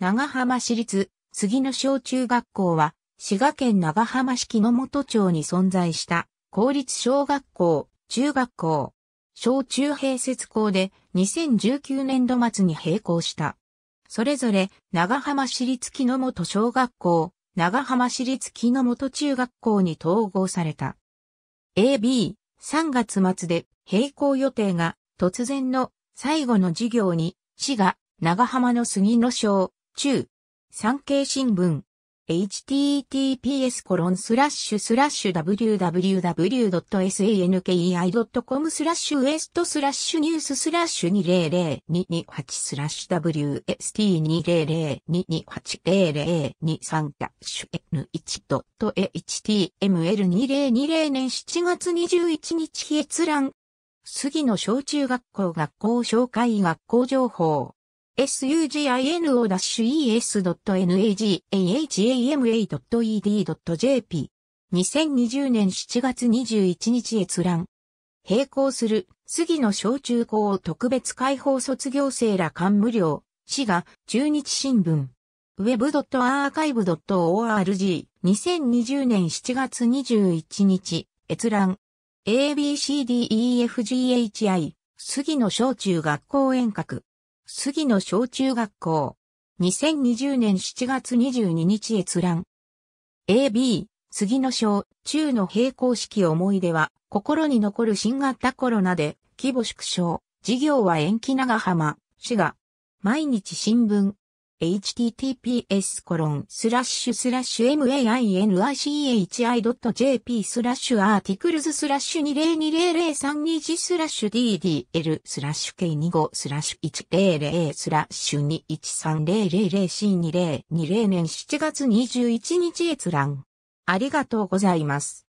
長浜市立杉野小中学校は滋賀県長浜市木の本町に存在した公立小学校、中学校、小中併設校で2019年度末に閉校した。それぞれ長浜市立木の本小学校、長浜市立木の本中学校に統合された。AB、3月末で閉校予定が突然の最後の授業に市が長浜の杉野小中、産経新聞、https コロンスラッシュスラッシュ www.sankei.com スラッシュウエストスラッシュニューススラッシュ200228スラッシュ WST2002280023 ダッシュ N1.html2020 年7月21日閲覧杉野小中学校学校紹介学校情報 s u g i n o e s n a g a h a m a e d j p 2020年7月21日閲覧。並行する、杉野小中高特別開放卒業生ら官無料、滋賀、中日新聞。web.archive.org、2020年7月21日、閲覧。ABCDEFGHI、杉野小中学校遠隔。杉野小中学校。2020年7月22日閲覧。AB、杉野小中の平行式思い出は、心に残る新型コロナで、規模縮小、事業は延期長浜、滋賀。毎日新聞、https://mainichi.jp コロンススララッッシシュュスラッシュアーティクルズスラッシュ20200321スラッシュ ddl スラッシュ k25 スラッシュ100スラッシュ 213000c2020 年7月21日閲覧。ありがとうございます。